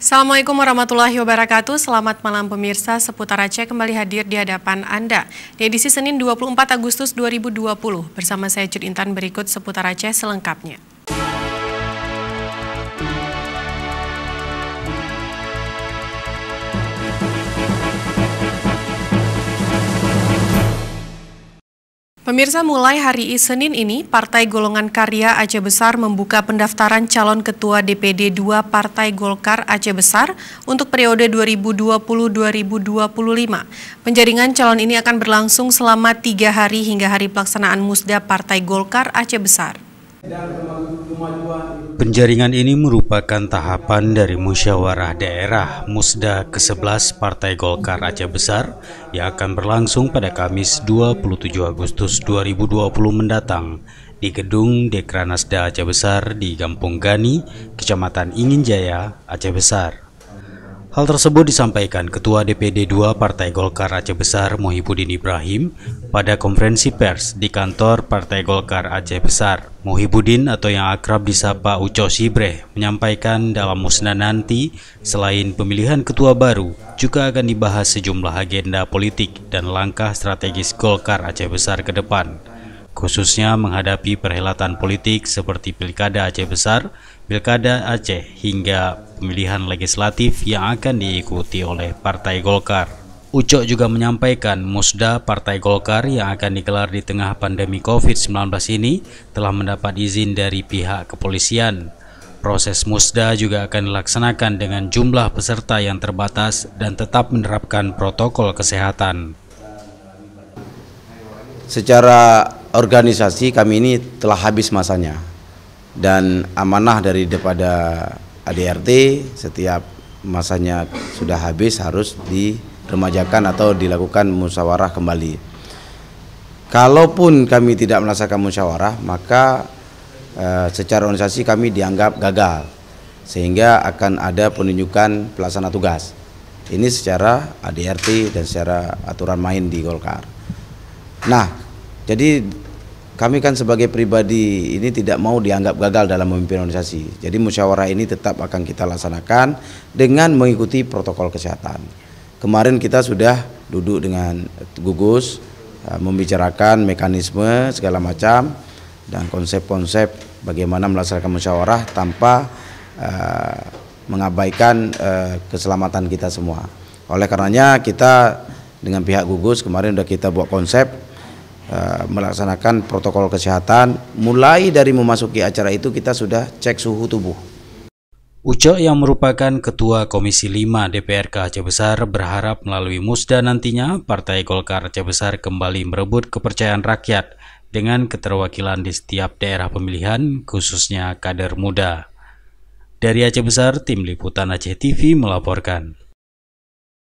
Assalamualaikum warahmatullahi wabarakatuh. Selamat malam pemirsa, seputar Aceh kembali hadir di hadapan Anda. Di edisi Senin 24 Agustus 2020, bersama saya Cut Intan berikut seputar Aceh selengkapnya. Pemirsa mulai hari Senin ini, Partai Golongan Karya Aceh Besar membuka pendaftaran calon ketua DPD 2 Partai Golkar Aceh Besar untuk periode 2020-2025. Penjaringan calon ini akan berlangsung selama tiga hari hingga hari pelaksanaan musda Partai Golkar Aceh Besar. Penjaringan ini merupakan tahapan dari musyawarah daerah Musda ke-11 Partai Golkar Aceh Besar yang akan berlangsung pada Kamis 27 Agustus 2020 mendatang di gedung Dekranasda Aceh Besar di Kampung Gani, Kecamatan Ingin Jaya, Aceh Besar. Hal tersebut disampaikan Ketua DPD 2 Partai Golkar Aceh Besar Mohibudin Ibrahim pada konferensi pers di kantor Partai Golkar Aceh Besar. Mohibudin atau yang akrab disapa Uco Sibre menyampaikan dalam musnah nanti selain pemilihan ketua baru juga akan dibahas sejumlah agenda politik dan langkah strategis Golkar Aceh Besar ke depan khususnya menghadapi perhelatan politik seperti Pilkada Aceh Besar, Pilkada Aceh, hingga pemilihan legislatif yang akan diikuti oleh Partai Golkar. Ucok juga menyampaikan musda Partai Golkar yang akan digelar di tengah pandemi COVID-19 ini telah mendapat izin dari pihak kepolisian. Proses musda juga akan dilaksanakan dengan jumlah peserta yang terbatas dan tetap menerapkan protokol kesehatan. Secara organisasi kami ini telah habis masanya dan amanah dari daripada ADRT setiap masanya sudah habis harus diremajakan atau dilakukan musyawarah kembali. Kalaupun kami tidak melaksanakan musyawarah, maka e, secara organisasi kami dianggap gagal sehingga akan ada penunjukan pelaksana tugas. Ini secara ADRT dan secara aturan main di Golkar. Nah, jadi kami kan sebagai pribadi ini tidak mau dianggap gagal dalam memimpin organisasi. Jadi musyawarah ini tetap akan kita laksanakan dengan mengikuti protokol kesehatan. Kemarin kita sudah duduk dengan gugus eh, membicarakan mekanisme segala macam dan konsep-konsep bagaimana melaksanakan musyawarah tanpa uh, mengabaikan uh, keselamatan kita semua. Oleh karenanya kita dengan pihak gugus kemarin sudah kita buat konsep Eh, melaksanakan protokol kesehatan. Mulai dari memasuki acara itu kita sudah cek suhu tubuh. Ucok yang merupakan Ketua Komisi 5 DPRK Aceh Besar berharap melalui musda nantinya Partai Golkar Aceh Besar kembali merebut kepercayaan rakyat dengan keterwakilan di setiap daerah pemilihan khususnya kader muda. Dari Aceh Besar, Tim Liputan Aceh TV melaporkan.